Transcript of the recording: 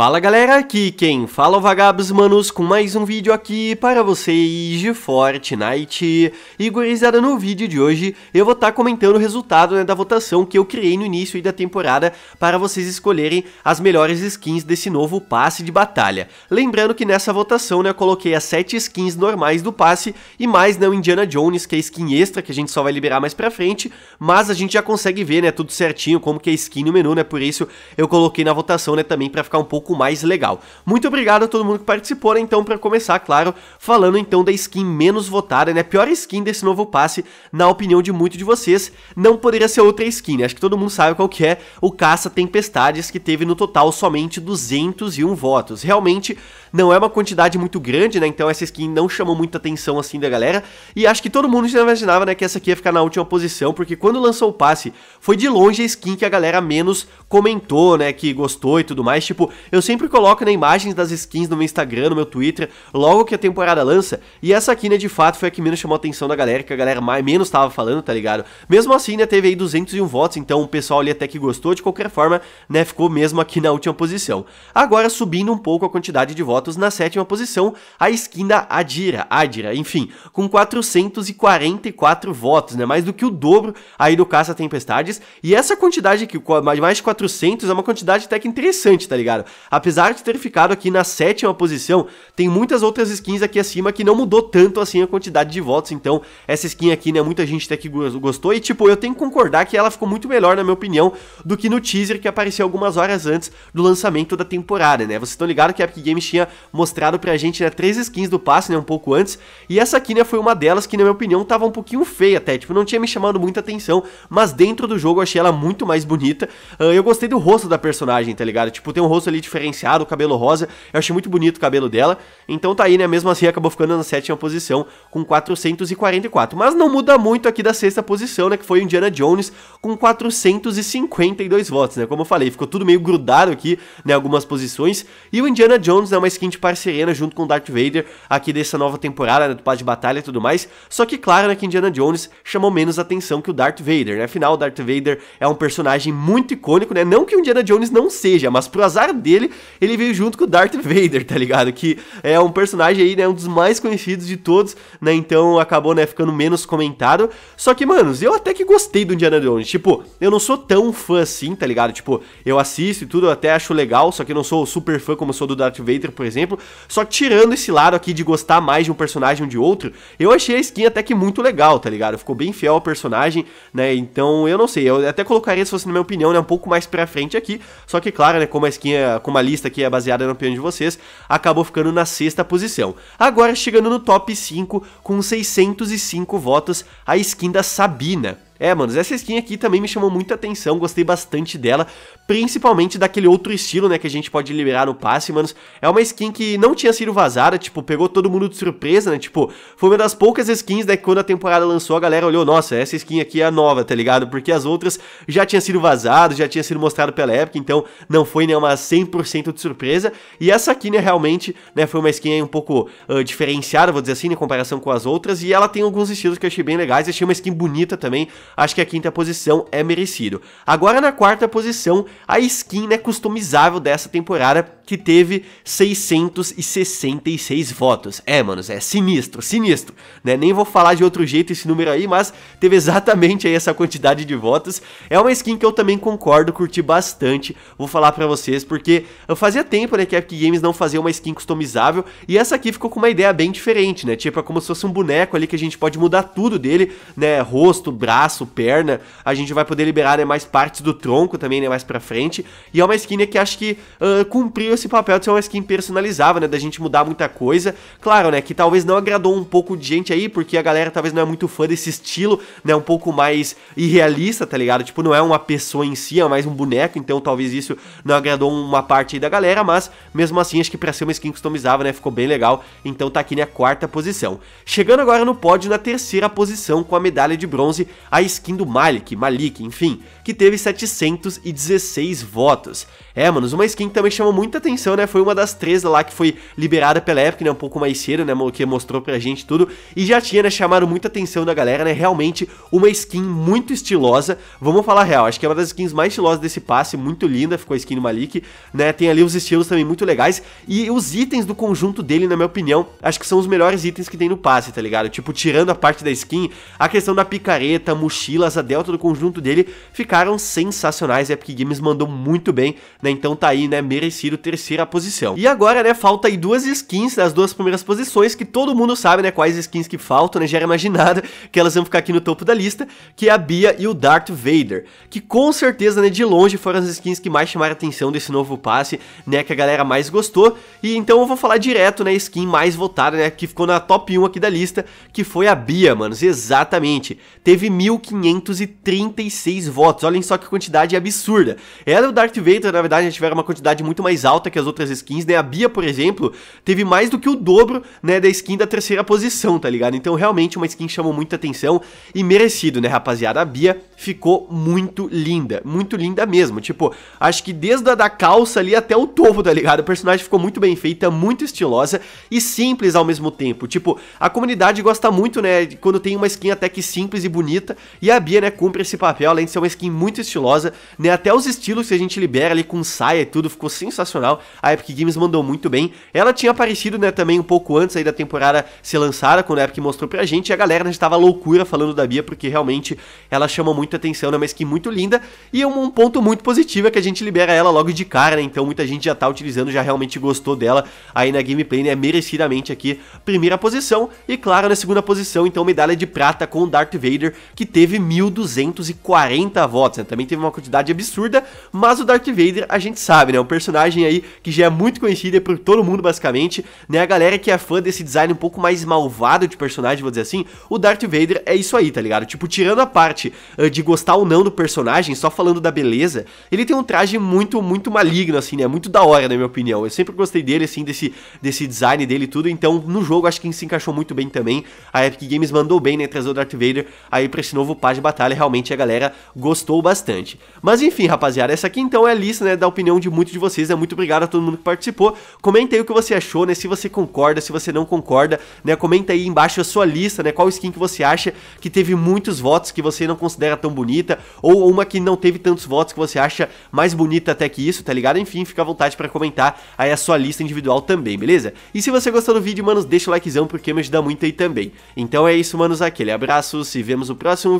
Fala galera, aqui quem fala é o Vagabos Manos com mais um vídeo aqui para vocês de Fortnite. E gurizada, no vídeo de hoje eu vou estar tá comentando o resultado né, da votação que eu criei no início da temporada para vocês escolherem as melhores skins desse novo passe de batalha. Lembrando que nessa votação né, eu coloquei as 7 skins normais do passe e mais né, o Indiana Jones, que é a skin extra que a gente só vai liberar mais pra frente, mas a gente já consegue ver né, tudo certinho como que é skin no menu, né, por isso eu coloquei na votação né, também para ficar um pouco pouco mais legal. Muito obrigado a todo mundo que participou, né? então para começar, claro, falando então da skin menos votada, né? pior skin desse novo passe, na opinião de muitos de vocês, não poderia ser outra skin, né? Acho que todo mundo sabe qual que é o Caça Tempestades, que teve no total somente 201 votos. Realmente não é uma quantidade muito grande, né? Então essa skin não chamou muita atenção assim da galera. E acho que todo mundo já imaginava, né, que essa aqui ia ficar na última posição, porque quando lançou o passe, foi de longe a skin que a galera menos comentou, né? Que gostou e tudo mais. Tipo, eu eu sempre coloco na imagem das skins no meu Instagram, no meu Twitter, logo que a temporada lança. E essa aqui, né, de fato, foi a que menos chamou a atenção da galera, que a galera mais, menos tava falando, tá ligado? Mesmo assim, né, teve aí 201 votos, então o pessoal ali até que gostou, de qualquer forma, né, ficou mesmo aqui na última posição. Agora, subindo um pouco a quantidade de votos na sétima posição, a skin da Adira, Adira, enfim, com 444 votos, né, mais do que o dobro aí do Caça Tempestades, e essa quantidade aqui, mais de 400, é uma quantidade até que interessante, tá ligado? apesar de ter ficado aqui na sétima posição, tem muitas outras skins aqui acima que não mudou tanto assim a quantidade de votos, então essa skin aqui, né, muita gente até que gostou, e tipo, eu tenho que concordar que ela ficou muito melhor, na minha opinião, do que no teaser que apareceu algumas horas antes do lançamento da temporada, né, vocês estão ligados que a Epic Games tinha mostrado pra gente, né, três skins do passe, né, um pouco antes, e essa aqui, né, foi uma delas que, na minha opinião, tava um pouquinho feia até, tipo, não tinha me chamado muita atenção, mas dentro do jogo eu achei ela muito mais bonita, uh, eu gostei do rosto da personagem, tá ligado, tipo, tem um rosto ali de diferenciado, o cabelo rosa. Eu achei muito bonito o cabelo dela. Então tá aí, né? Mesmo assim, acabou ficando na sétima posição com 444. Mas não muda muito aqui da sexta posição, né? Que foi Indiana Jones com 452 votos, né? Como eu falei, ficou tudo meio grudado aqui, né? Algumas posições. E o Indiana Jones, né? Uma skin de parceria junto com o Darth Vader aqui dessa nova temporada, né? Do Paz de Batalha e tudo mais. Só que, claro, né? Que Indiana Jones chamou menos atenção que o Darth Vader, né? Afinal, o Darth Vader é um personagem muito icônico, né? Não que o Indiana Jones não seja, mas pro azar dele dele, ele veio junto com o Darth Vader, tá ligado? Que é um personagem aí, né, um dos mais conhecidos de todos, né? Então acabou, né, ficando menos comentado. Só que, manos, eu até que gostei do Indiana Jones. Tipo, eu não sou tão fã assim, tá ligado? Tipo, eu assisto e tudo, eu até acho legal, só que eu não sou super fã como eu sou do Darth Vader, por exemplo. Só que tirando esse lado aqui de gostar mais de um personagem ou de outro, eu achei a skin até que muito legal, tá ligado? Ficou bem fiel ao personagem, né? Então, eu não sei, eu até colocaria, se fosse na minha opinião, né, um pouco mais pra frente aqui. Só que, claro, né, como a skin é com uma lista que é baseada na opinião de vocês, acabou ficando na sexta posição. Agora chegando no top 5 com 605 votos, a skin da Sabina. É, manos, essa skin aqui também me chamou muita atenção, gostei bastante dela, principalmente daquele outro estilo, né, que a gente pode liberar no passe, manos. É uma skin que não tinha sido vazada, tipo, pegou todo mundo de surpresa, né, tipo, foi uma das poucas skins, né, que quando a temporada lançou a galera olhou, nossa, essa skin aqui é nova, tá ligado? Porque as outras já tinham sido vazadas, já tinha sido mostrado pela época, então não foi nenhuma né, 100% de surpresa. E essa aqui, né, realmente, né, foi uma skin aí um pouco uh, diferenciada, vou dizer assim, né, em comparação com as outras, e ela tem alguns estilos que eu achei bem legais, achei uma skin bonita também, acho que a quinta posição é merecido. Agora na quarta posição, a skin né, customizável dessa temporada, que teve 666 votos. É, manos, é sinistro, sinistro. Né? Nem vou falar de outro jeito esse número aí, mas teve exatamente aí essa quantidade de votos. É uma skin que eu também concordo, curti bastante, vou falar pra vocês, porque eu fazia tempo né, que a Epic Games não fazia uma skin customizável, e essa aqui ficou com uma ideia bem diferente, né? Tipo, é como se fosse um boneco ali que a gente pode mudar tudo dele, né? Rosto, braço, braço, perna. A gente vai poder liberar né, mais partes do tronco também, né, mais pra frente. E é uma skin né, que acho que uh, cumpriu esse papel de ser uma skin personalizável, né, da gente mudar muita coisa. Claro, né, que talvez não agradou um pouco de gente aí, porque a galera talvez não é muito fã desse estilo, né, um pouco mais irrealista, tá ligado? Tipo, não é uma pessoa em si, é mais um boneco, então talvez isso não agradou uma parte aí da galera, mas mesmo assim acho que pra ser uma skin customizável, né, ficou bem legal. Então tá aqui na né, quarta posição. Chegando agora no pódio, na terceira posição, com a medalha de bronze, a skin do Malik, Malik, enfim, que teve 716 votos. É, manos, uma skin que também chamou muita atenção, né? Foi uma das três lá que foi liberada pela Epic, né? Um pouco mais cedo, né? Que mostrou pra gente tudo. E já tinha, né? Chamado muita atenção da galera, né? Realmente uma skin muito estilosa. Vamos falar real, acho que é uma das skins mais estilosas desse passe, muito linda, ficou a skin do Malik, né? Tem ali os estilos também muito legais. E os itens do conjunto dele, na minha opinião, acho que são os melhores itens que tem no passe, tá ligado? Tipo, tirando a parte da skin, a questão da picareta, mochila mochilas, a delta do conjunto dele, ficaram sensacionais. A Epic Games mandou muito bem, né? Então tá aí, né? Merecido terceira posição. E agora, né? Falta aí duas skins das duas primeiras posições, que todo mundo sabe, né? Quais skins que faltam, né? Já era imaginado que elas vão ficar aqui no topo da lista, que é a Bia e o Darth Vader, que com certeza, né? De longe foram as skins que mais chamaram a atenção desse novo passe, né? Que a galera mais gostou. E então eu vou falar direto, né? Skin mais votada, né? Que ficou na top 1 aqui da lista, que foi a Bia, manos. Exatamente. Teve mil 1.536 votos. Olhem só que quantidade absurda. Ela e o Darth Vader, na verdade, já tiveram uma quantidade muito mais alta que as outras skins, né? A Bia, por exemplo, teve mais do que o dobro, né, da skin da terceira posição, tá ligado? Então, realmente, uma skin chamou muita atenção e merecido, né, rapaziada? A Bia ficou muito linda, muito linda mesmo. Tipo, acho que desde a da calça ali até o topo, tá ligado? O personagem ficou muito bem feita, muito estilosa e simples ao mesmo tempo. Tipo, a comunidade gosta muito, né, quando tem uma skin até que simples e bonita, e a Bia, né, cumpre esse papel, além de ser uma skin muito estilosa, né, até os estilos que a gente libera ali com saia e tudo, ficou sensacional. A Epic Games mandou muito bem. Ela tinha aparecido, né, também um pouco antes aí da temporada ser lançada, quando a Epic mostrou pra gente, e a galera né, estava loucura falando da Bia, porque realmente ela chama muita atenção, né, uma skin muito linda, e é um, um ponto muito positivo é que a gente libera ela logo de cara, né, então muita gente já tá utilizando, já realmente gostou dela aí na gameplay, né, merecidamente aqui, primeira posição, e claro, na segunda posição, então medalha de prata com Darth Vader, que teve teve 1.240 votos, né? Também teve uma quantidade absurda, mas o Darth Vader a gente sabe, né? É um personagem aí que já é muito conhecido é por todo mundo, basicamente, né? A galera que é fã desse design um pouco mais malvado de personagem, vou dizer assim, o Darth Vader é isso aí, tá ligado? Tipo, tirando a parte uh, de gostar ou não do personagem, só falando da beleza, ele tem um traje muito, muito maligno, assim, né? Muito da hora, na minha opinião. Eu sempre gostei dele, assim, desse, desse design dele e tudo, então no jogo acho que se encaixou muito bem também. A Epic Games mandou bem, né? Trazer o Darth Vader aí pra esse novo novo de Batalha, realmente a galera gostou bastante. Mas enfim, rapaziada, essa aqui então é a lista né, da opinião de muitos de vocês, né? Muito obrigado a todo mundo que participou. Comenta aí o que você achou, né? Se você concorda, se você não concorda, né? Comenta aí embaixo a sua lista, né? Qual skin que você acha que teve muitos votos que você não considera tão bonita, ou uma que não teve tantos votos que você acha mais bonita até que isso, tá ligado? Enfim, fica à vontade para comentar aí a sua lista individual também, beleza? E se você gostou do vídeo, manos, deixa o likezão porque me ajuda muito aí também. Então é isso, manos, aquele abraço, se vemos no próximo